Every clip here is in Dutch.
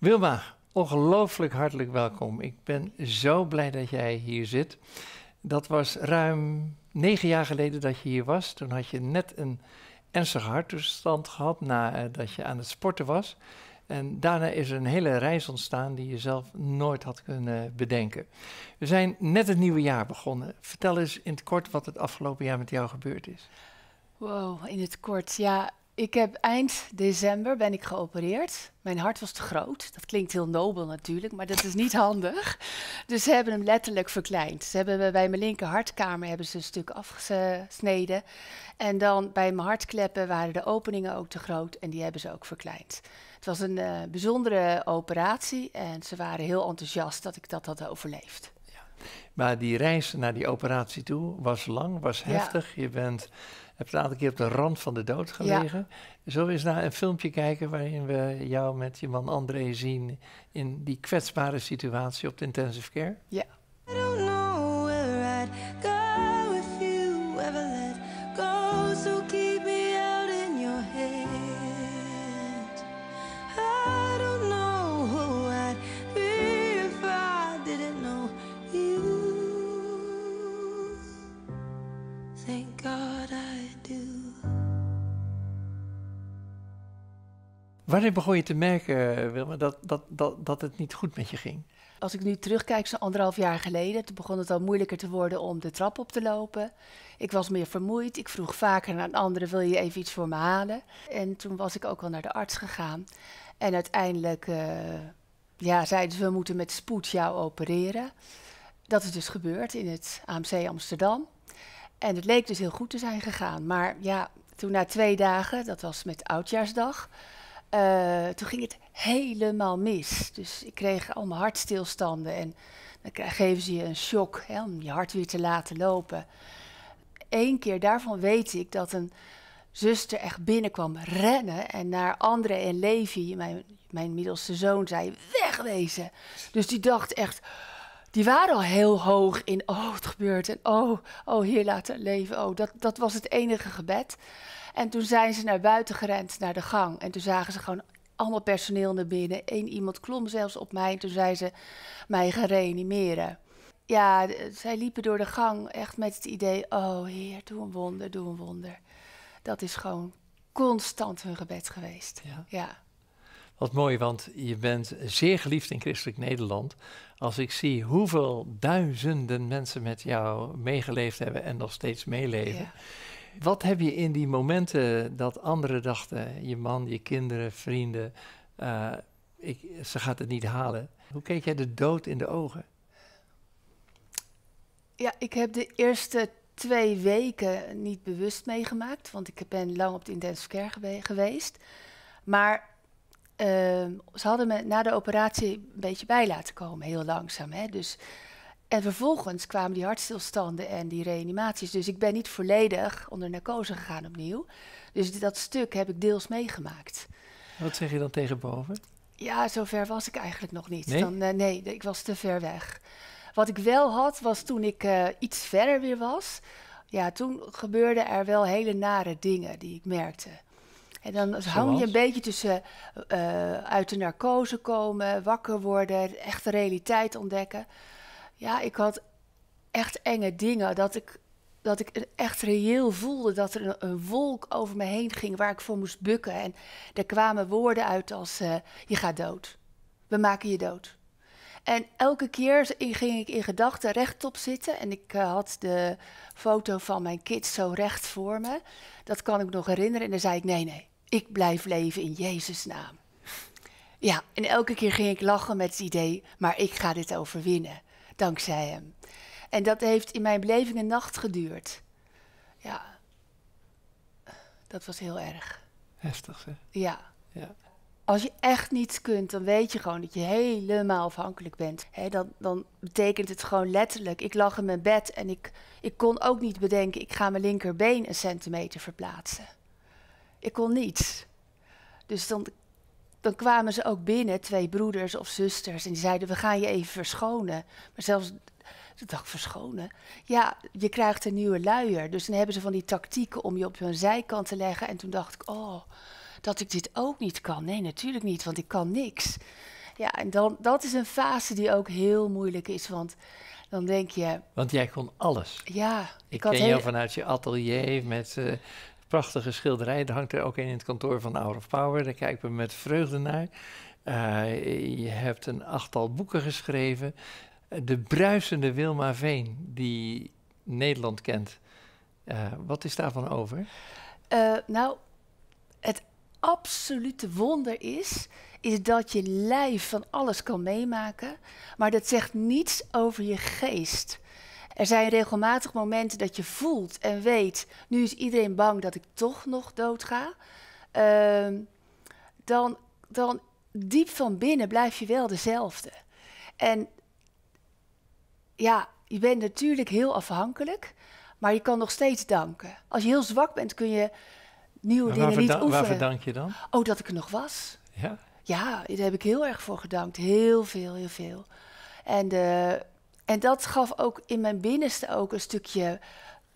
Wilma, ongelooflijk hartelijk welkom. Ik ben zo blij dat jij hier zit. Dat was ruim negen jaar geleden dat je hier was. Toen had je net een ernstige harttoestand gehad nadat eh, je aan het sporten was. En daarna is er een hele reis ontstaan die je zelf nooit had kunnen bedenken. We zijn net het nieuwe jaar begonnen. Vertel eens in het kort wat het afgelopen jaar met jou gebeurd is. Wow, in het kort. Ja, ik heb eind december ben ik geopereerd. Mijn hart was te groot. Dat klinkt heel nobel natuurlijk, maar dat is niet handig. Dus ze hebben hem letterlijk verkleind. Ze hebben bij mijn linker hartkamer hebben ze een stuk afgesneden. En dan bij mijn hartkleppen waren de openingen ook te groot en die hebben ze ook verkleind. Het was een eh, bijzondere operatie en ze waren heel enthousiast dat ik dat had overleefd. Ja. Maar die reis naar die operatie toe was lang, was heftig. Je bent hebt een aantal keer op de rand van de dood gelegen. Zo Zullen we eens naar een filmpje kijken waarin we jou met je man André zien in die kwetsbare situatie op de intensive care? Ja. Wanneer begon je te merken, Wilma, dat, dat, dat, dat het niet goed met je ging? Als ik nu terugkijk, zo'n anderhalf jaar geleden, toen begon het al moeilijker te worden om de trap op te lopen. Ik was meer vermoeid. Ik vroeg vaker een anderen: wil je even iets voor me halen? En toen was ik ook al naar de arts gegaan. En uiteindelijk uh, ja, zeiden ze: we moeten met spoed jou opereren. Dat is dus gebeurd in het AMC Amsterdam. En het leek dus heel goed te zijn gegaan. Maar ja, toen na twee dagen, dat was met oudjaarsdag eh, toen ging het helemaal mis. Dus ik kreeg allemaal hartstilstanden. En dan geven ze je een shock hè, om je hart weer te laten lopen. Eén keer daarvan weet ik dat een zuster echt binnenkwam rennen. En naar André en Levi, mijn, mijn middelste zoon, zei: Wegwezen. Dus die dacht echt die waren al heel hoog in, oh het gebeurt en oh, oh hier laten leven, oh dat, dat was het enige gebed. En toen zijn ze naar buiten gerend, naar de gang. En toen zagen ze gewoon allemaal personeel naar binnen. Eén iemand klom zelfs op mij en toen zei ze mij gaan reanimeren. Ja, zij liepen door de gang echt met het idee, oh heer, doe een wonder, doe een wonder. Dat is gewoon constant hun gebed geweest. ja. ja. Wat mooi, want je bent zeer geliefd in christelijk Nederland. Als ik zie hoeveel duizenden mensen met jou meegeleefd hebben en nog steeds meeleven. Wat heb je in die momenten dat anderen dachten, je man, je kinderen, vrienden, eh, ik, ze gaat het niet halen. Hoe keek jij de dood in de ogen? Ja, ik heb de eerste twee weken niet bewust meegemaakt, want ik ben lang op de intensive care geweest. Maar Ehm, ze hadden me na de operatie een beetje bij laten komen, heel langzaam. Hè? Dus, en vervolgens kwamen die hartstilstanden en die reanimaties. Dus ik ben niet volledig onder narcose gegaan opnieuw. Dus dat stuk heb ik deels meegemaakt. Wat zeg je dan tegenboven? Ja, zover was ik eigenlijk nog niet. Nee, dan, eh, nee ik was te ver weg. Wat ik wel had, was toen ik eh, iets verder weer was. Ja, toen gebeurden er wel hele nare dingen die ik merkte. En dan hang je een beetje tussen eh, uit de narcose komen, wakker worden, echte realiteit ontdekken. Ja, ik had echt enge dingen. Dat ik, dat ik echt reëel voelde dat er een, wolk over me heen ging waar ik voor moest bukken. En er kwamen woorden uit als: eh, Je gaat dood. We maken je dood. En elke keer ging ik in gedachten rechtop zitten. En ik eh, had de foto van mijn kids zo recht voor me. Dat kan ik nog herinneren. En dan zei ik: Nee, nee ik blijf leven in Jezus' naam. Ja, en elke keer ging ik lachen met het idee, maar ik ga dit overwinnen, dankzij Hem. En dat heeft in mijn beleving een nacht geduurd. Ja, dat was heel erg. Heftig, hè? Ja. ja. Als je echt niets kunt, dan weet je gewoon dat je helemaal afhankelijk bent. dan, dan, betekent het gewoon letterlijk. Ik lag in mijn bed en ik, ik kon ook niet bedenken, ik ga mijn linkerbeen een centimeter verplaatsen. Ik kon niets. Dus dan, dan kwamen ze ook binnen, twee broeders of zusters, en die zeiden: We gaan je even verschonen. Maar zelfs dat dacht verschonen? Ja, je krijgt een nieuwe luier. Dus dan hebben ze van die tactieken om je op hun zijkant te leggen. En toen dacht ik, oh, dat ik dit ook niet kan. Nee, natuurlijk niet, want ik kan niks. Ja, en dan, dat is een fase die ook heel moeilijk is, want dan denk je... Want jij kon alles. Ja. Ik, ik ken heel... jou vanuit je atelier met uh, prachtige schilderij. Dat hangt er ook een in het kantoor van Hour of Power. Daar kijken we met vreugde naar. Eh, je hebt een achttal boeken geschreven. De bruisende Wilma Veen, die Nederland kent. Eh, wat is daarvan over? Eh, nou, het absolute wonder is, is dat je lijf van alles kan meemaken, maar dat zegt niets over je geest. Er zijn regelmatig momenten dat je voelt en weet, nu is iedereen bang dat ik toch nog doodga. Uh, ehm, dan, dan diep van binnen blijf je wel dezelfde. En ja, je bent natuurlijk heel afhankelijk, maar je kan nog steeds danken. Als je heel zwak bent, kun je nieuwe dingen niet oefenen. Waarvoor dank je dan? Oh, dat ik er nog was. Ja? Ja, daar heb ik heel erg voor gedankt. Heel veel, heel veel. En de eh, en dat gaf ook in mijn binnenste ook een stukje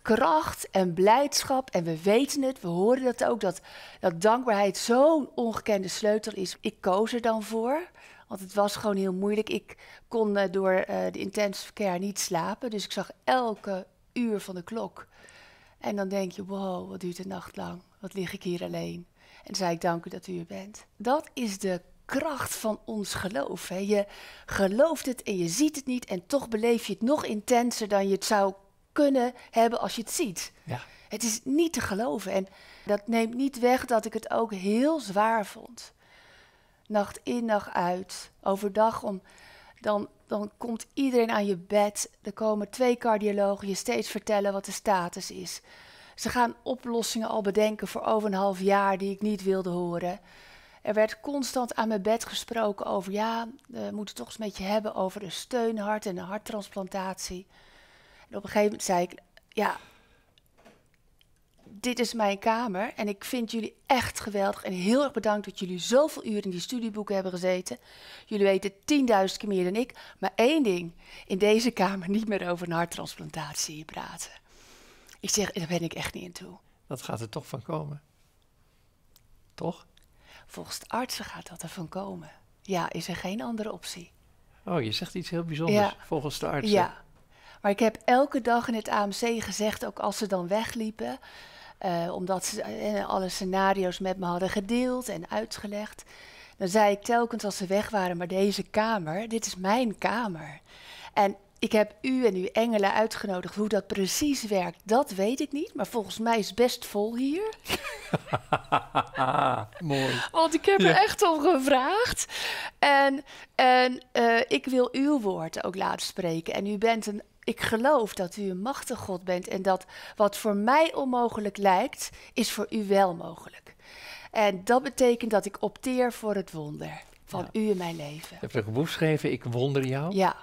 kracht en blijdschap. En we weten het, we horen dat ook, dat, dat dankbaarheid zo'n ongekende sleutel is. Ik koos er dan voor, want het was gewoon heel moeilijk. Ik kon eh, door eh, de intensive care niet slapen, dus ik zag elke uur van de klok. En dan denk je, wow, wat duurt de nacht lang? Wat lig ik hier alleen? En zei ik, dank u dat u er bent. Dat is de kracht van ons geloof. Hè? Je gelooft het en je ziet het niet en toch beleef je het nog intenser dan je het zou kunnen hebben als je het ziet. Ja. Het is niet te geloven en dat neemt niet weg dat ik het ook heel zwaar vond. Nacht in, nacht uit, overdag om, dan, dan komt iedereen aan je bed. Er komen twee cardiologen je steeds vertellen wat de status is. Ze gaan oplossingen al bedenken voor over een half jaar die ik niet wilde horen. Er werd constant aan mijn bed gesproken over, ja, we moeten toch eens met je hebben over een steunhart en een harttransplantatie. En op een gegeven moment zei ik, ja, dit is mijn kamer en ik vind jullie echt geweldig. En heel erg bedankt dat jullie zoveel uren in die studieboeken hebben gezeten. Jullie weten tienduizend keer meer dan ik. Maar één ding, in deze kamer niet meer over een harttransplantatie praten. Ik zeg, daar ben ik echt niet in toe. Dat gaat er toch van komen. Toch? Volgens artsen gaat dat ervan komen. Ja, is er geen andere optie. Oh, je zegt iets heel bijzonders, volgens de artsen. Ja, maar ik heb elke dag in het AMC gezegd, ook als ze dan wegliepen... Eh, omdat ze eh, alle scenario's met me hadden gedeeld en uitgelegd... dan zei ik telkens als ze weg waren, maar deze kamer, dit is mijn kamer. En ik heb u en uw engelen uitgenodigd. Hoe dat precies werkt, dat weet ik niet. Maar volgens mij is het best vol hier. Mooi. Want ik heb er echt om gevraagd. En, en eh, ik wil uw woord ook laten spreken. En u bent een. Ik geloof dat u een machtig God bent. En dat wat voor mij onmogelijk lijkt, is voor u wel mogelijk. En dat betekent dat ik opteer voor het wonder van u in mijn leven. Je hebt een geschreven, Ik wonder jou. Ja.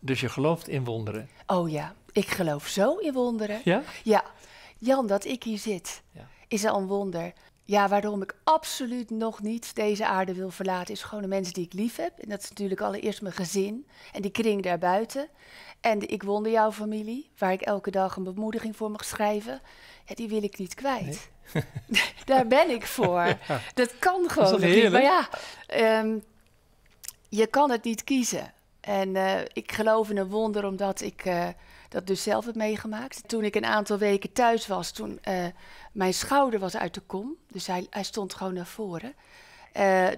Dus je gelooft in wonderen. Oh ja, ik geloof zo in wonderen. Ja? Ja. Jan, dat ik hier zit, is al een wonder. Ja, waarom ik absoluut nog niet deze aarde wil verlaten, is gewoon de mensen die ik lief heb. En dat is natuurlijk allereerst mijn gezin en die kring daarbuiten. En de Ik Wonder Jouw Familie, waar ik elke dag een bemoediging voor mag schrijven. Ja, die wil ik niet kwijt. Daar ben ik voor. Dat kan gewoon niet. Maar ja, ehm, je kan het niet kiezen. En eh, ik geloof in een wonder omdat ik eh, dat dus zelf heb meegemaakt. Toen ik een aantal weken thuis was, toen eh, mijn schouder was uit de kom. Dus hij, hij stond gewoon naar voren.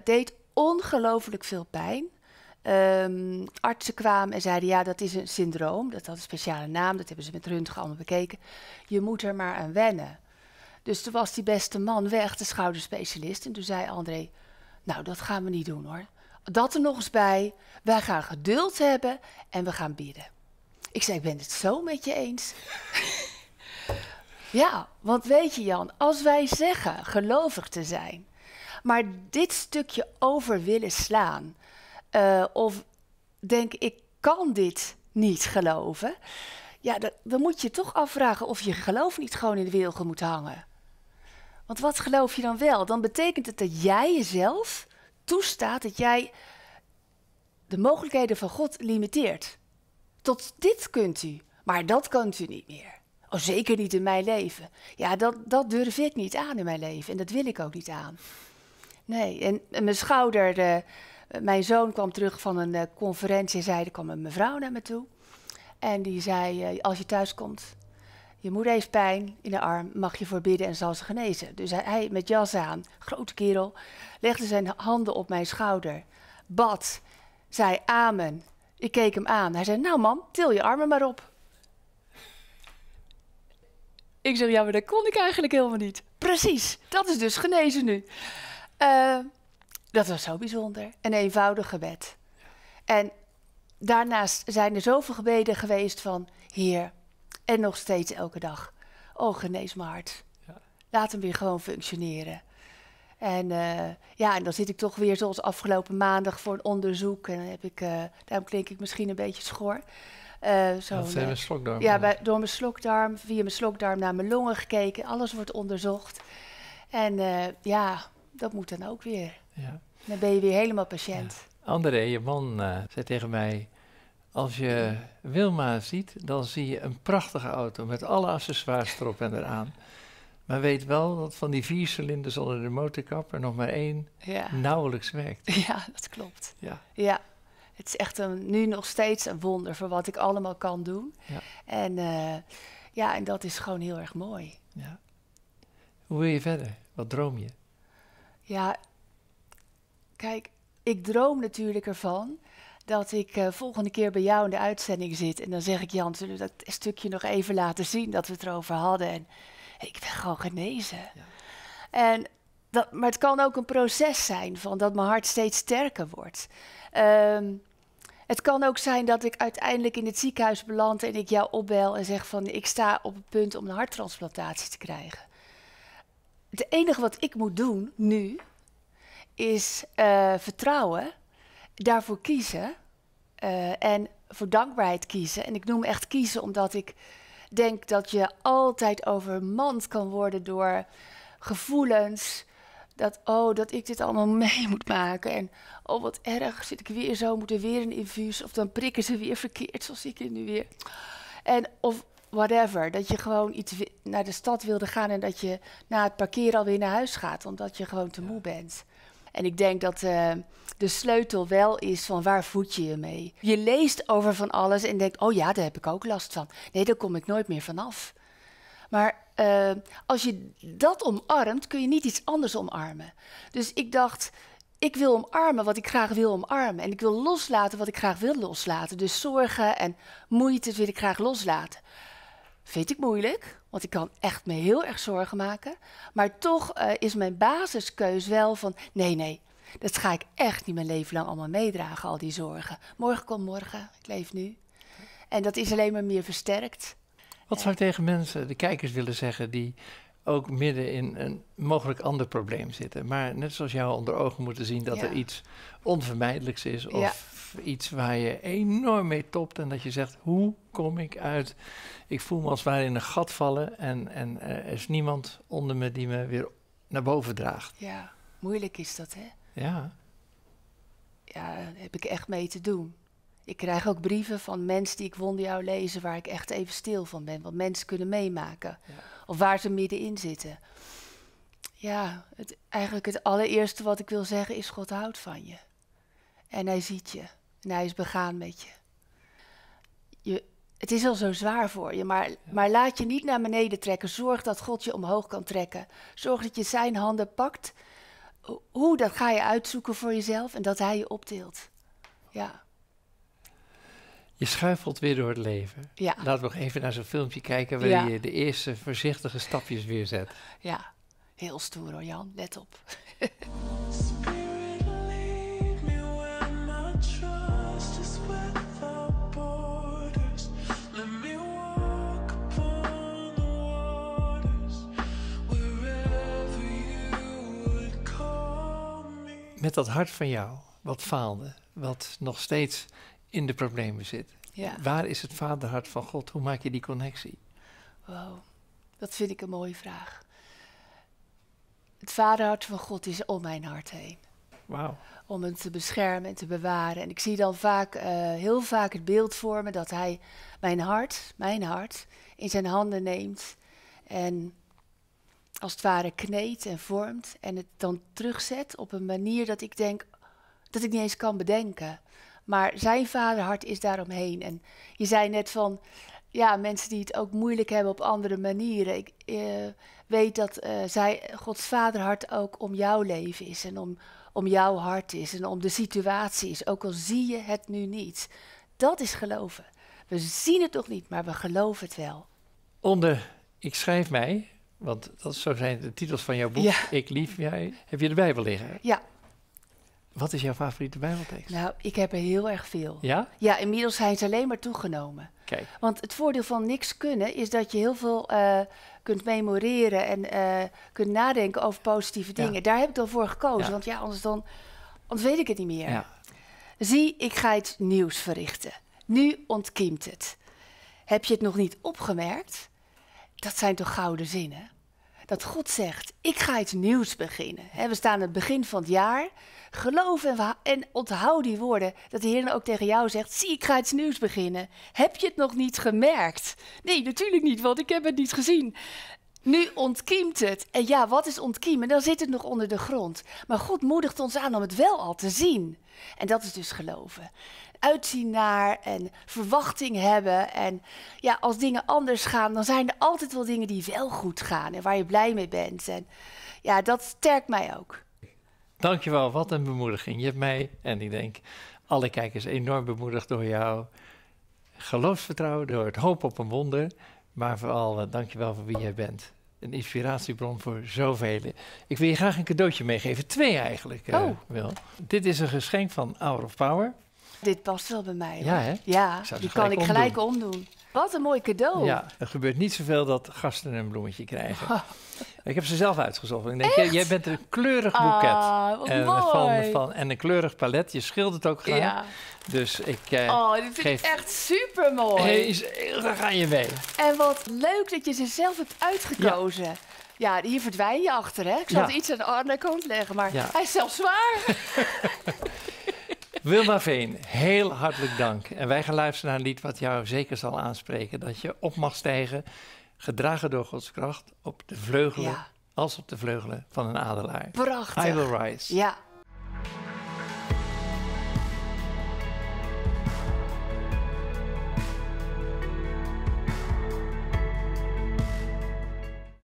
deed ongelooflijk veel pijn. Ehm, artsen kwamen en zeiden ja, dat is een syndroom. Dat had een speciale naam, dat hebben ze met Röntgen allemaal bekeken. Je moet er maar aan wennen. Dus toen was die beste man weg, de schouderspecialist. En toen zei André, nou dat gaan we niet doen hoor. Dat er nog eens bij. Wij gaan geduld hebben en we gaan bidden. Ik zei, ik ben het zo met je eens. ja, want weet je Jan, als wij zeggen gelovig te zijn, maar dit stukje over willen slaan, eh, of denk ik kan dit niet geloven, ja, dat, dan moet je toch afvragen of je geloof niet gewoon in de wilgen moet hangen. Want wat geloof je dan wel? Dan betekent het dat jij jezelf toestaat dat jij de mogelijkheden van God limiteert. Tot dit kunt u, maar dat kunt u niet meer. Oh, zeker niet in mijn leven. Ja, dat, dat durf ik niet aan in mijn leven en dat wil ik ook niet aan. Nee, en, mijn schouder, eh, mijn zoon kwam terug van een eh, conferentie en zei, er kwam een mevrouw naar me toe. En die zei, eh, als je thuis komt, je moeder heeft pijn in de arm, mag je voorbidden en zal ze genezen. Dus hij, met jas aan, grote kerel, legde zijn handen op mijn schouder, bad, zei amen. Ik keek hem aan. Hij zei, nou man, til je armen maar op. Ik zeg, ja, maar dat kon ik eigenlijk helemaal niet. Precies, dat is dus genezen nu. Eh, dat was zo bijzonder. Een eenvoudig gebed. En daarnaast zijn er zoveel gebeden geweest van... Heer, en nog steeds elke dag. Oh, genees Ja. Laat hem weer gewoon functioneren. En eh, ja, en dan zit ik toch weer zoals afgelopen maandag voor een onderzoek. En dan heb ik, eh, daarom klink ik misschien een beetje schor. Uh, eh, zo zijn mijn slokdarm. Ja, bij, door mijn slokdarm, via mijn slokdarm naar mijn longen gekeken. Alles wordt onderzocht. En ja, dat moet dan ook weer. Ja. Dan ben je weer helemaal patiënt. Ja. André, je man, zei tegen mij... Als je Wilma ziet, dan zie je een prachtige auto met alle accessoires erop en eraan. Maar weet wel dat van die vier cilinders onder de motorkap er nog maar één nauwelijks werkt. Ja, dat klopt. Ja. ja. Het is echt een, nu nog steeds een wonder voor wat ik allemaal kan doen. Ja. En, eh, ja, en dat is gewoon heel erg mooi. Ja. Hoe wil je verder? Wat droom je? Ja, kijk, ik droom natuurlijk ervan dat ik eh, volgende keer bij jou in de uitzending zit. En dan zeg ik, Jan, zullen we dat stukje nog even laten zien dat we het erover hadden? En ik ben gewoon genezen. Ja. En dat, maar het kan ook een proces zijn van dat mijn hart steeds sterker wordt. Ehm, het kan ook zijn dat ik uiteindelijk in het ziekenhuis beland en ik jou opbel en zeg van ik sta op het punt om een harttransplantatie te krijgen. Het enige wat ik moet doen nu is eh, vertrouwen, daarvoor kiezen eh, en voor dankbaarheid kiezen. En ik noem echt kiezen omdat ik denk dat je altijd overmand kan worden door gevoelens. Dat, oh, dat ik dit allemaal mee moet maken. En, oh, wat erg, zit ik weer zo, moet er weer een infuus. Of dan prikken ze weer verkeerd, zoals ik nu weer. En, of whatever, dat je gewoon iets naar de stad wilde gaan... en dat je na het parkeren alweer naar huis gaat, omdat je gewoon te moe bent. En ik denk dat eh, de sleutel wel is van waar voed je je mee. Je leest over van alles en denkt, oh ja, daar heb ik ook last van. Nee, daar kom ik nooit meer vanaf. Maar eh, als je dat omarmt, kun je niet iets anders omarmen. Dus ik dacht, ik wil omarmen wat ik graag wil omarmen. En ik wil loslaten wat ik graag wil loslaten. Dus zorgen en moeite wil ik graag loslaten. Vind ik moeilijk, want ik kan echt me heel erg zorgen maken. Maar toch eh, is mijn basiskeus wel van nee, nee, dat ga ik echt niet mijn leven lang allemaal meedragen, al die zorgen. Morgen komt morgen, ik leef nu. En dat is alleen maar meer versterkt. Wat zou je tegen mensen, de kijkers willen zeggen, die ook midden in een mogelijk ander probleem zitten. Maar net zoals jou onder ogen moeten zien dat er iets onvermijdelijks is of iets waar je enorm mee topt en dat je zegt, hoe kom ik uit? Ik voel me als het ware in een gat vallen en, en eh, er is niemand onder me die me weer naar boven draagt. Ja, moeilijk is dat hè? Ja. Ja, daar heb ik echt mee te doen. Ik krijg ook brieven van mensen die ik wonder jou lezen waar ik echt even stil van ben, Want mensen kunnen meemaken. Ja of waar ze middenin zitten. Ja, het, eigenlijk het allereerste wat ik wil zeggen is: God houdt van je. En hij ziet je. En hij is begaan met je. je het is al zo zwaar voor je, maar, maar laat je niet naar beneden trekken. Zorg dat God je omhoog kan trekken. Zorg dat je zijn handen pakt. Hoe, dat ga je uitzoeken voor jezelf en dat hij je optilt. Ja. Je schuifelt weer door het leven. Laten we nog even naar zo'n filmpje kijken waar je de eerste voorzichtige stapjes weer zet. Ja, heel stoer hoor Jan, let op. met dat hart van jou, wat faalde, wat nog steeds in de problemen zit. Waar is het vaderhart van God? Hoe maak je die connectie? Wauw, dat vind ik een mooie vraag. Het vaderhart van God is om mijn hart heen. Wauw. Om hem te beschermen en te bewaren. En ik zie dan vaak, eh, heel vaak het beeld vormen dat hij mijn hart, mijn hart, in zijn handen neemt. En als het ware kneedt en vormt. En het dan terugzet op een manier dat ik denk, dat ik niet eens kan bedenken. Maar zijn vaderhart is daaromheen. En je zei net van, ja, mensen die het ook moeilijk hebben op andere manieren. Ik eh, weet dat eh, zij, Gods vaderhart ook om jouw leven is en om, om jouw hart is en om de situatie is. Ook al zie je het nu niet. Dat is geloven. We zien het nog niet, maar we geloven het wel. Onder Ik schrijf mij, want dat zo zijn de titels van jouw boek, Ik lief jij, heb je de Bijbel liggen. Ja. Wat is jouw favoriete Bijbeltekst? Nou, ik heb er heel erg veel. Ja? Ja, inmiddels zijn ze alleen maar toegenomen. Kijk. Want het voordeel van niks kunnen is dat je heel veel eh, kunt memoreren en eh, kunt nadenken over positieve dingen. Daar heb ik dan voor gekozen, want ja, anders, dan, anders weet ik het niet meer. Zie, ik ga iets nieuws verrichten. Nu ontkiemt het. Heb je het nog niet opgemerkt? Dat zijn toch gouden zinnen? dat God zegt: Ik ga iets nieuws beginnen. we staan aan het begin van het jaar. Geloof en, en onthoud die woorden. Dat de Heer dan ook tegen jou zegt: Zie, ik ga iets nieuws beginnen. Heb je het nog niet gemerkt? Nee, natuurlijk niet, want ik heb het niet gezien. Nu ontkiemt het. En ja, wat is ontkiemen? Dan zit het nog onder de grond. Maar God moedigt ons aan om het wel al te zien. En dat is dus geloven uitzien naar en verwachting hebben. En ja, als dingen anders gaan, dan zijn er altijd wel dingen die wel goed gaan en waar je blij mee bent. En ja, dat sterkt mij ook. Dankjewel, wat een bemoediging. Je hebt mij, en ik denk alle kijkers, enorm bemoedigd door jou geloofsvertrouwen, door het hoop op een wonder. Maar vooral, eh, dankjewel voor wie jij bent. Een inspiratiebron voor zoveel. Ik wil je graag een cadeautje meegeven. Twee eigenlijk, eh, oh. Wil. Dit is een geschenk van Hour of Power. Dit past wel bij mij. Ja, hè? Ja, die kan ik gelijk omdoen. Wat een mooi cadeau. Ja, er gebeurt niet zoveel dat gasten een bloemetje krijgen. Oh. Ik heb ze zelf uitgezocht. Ik denk, jij, jij bent een kleurig boeket. Ah, eh, en, van, van, en een kleurig palet. Je schildert ook graag. Ja. Dus ik eh, Oh, dit vind ik echt super mooi. Hey, daar ga je mee. En wat leuk dat je ze zelf hebt uitgekozen. Ja. hier verdwijn je achter, hè? Ik zal iets aan de andere kant leggen, maar hij is zelfs zwaar. Wilma Veen, heel hartelijk dank. En wij gaan luisteren naar een lied wat jou zeker zal aanspreken. Dat je op mag stijgen, gedragen door Gods kracht, op de vleugelen, als op de vleugelen van een adelaar. Prachtig. I will rise. Ja.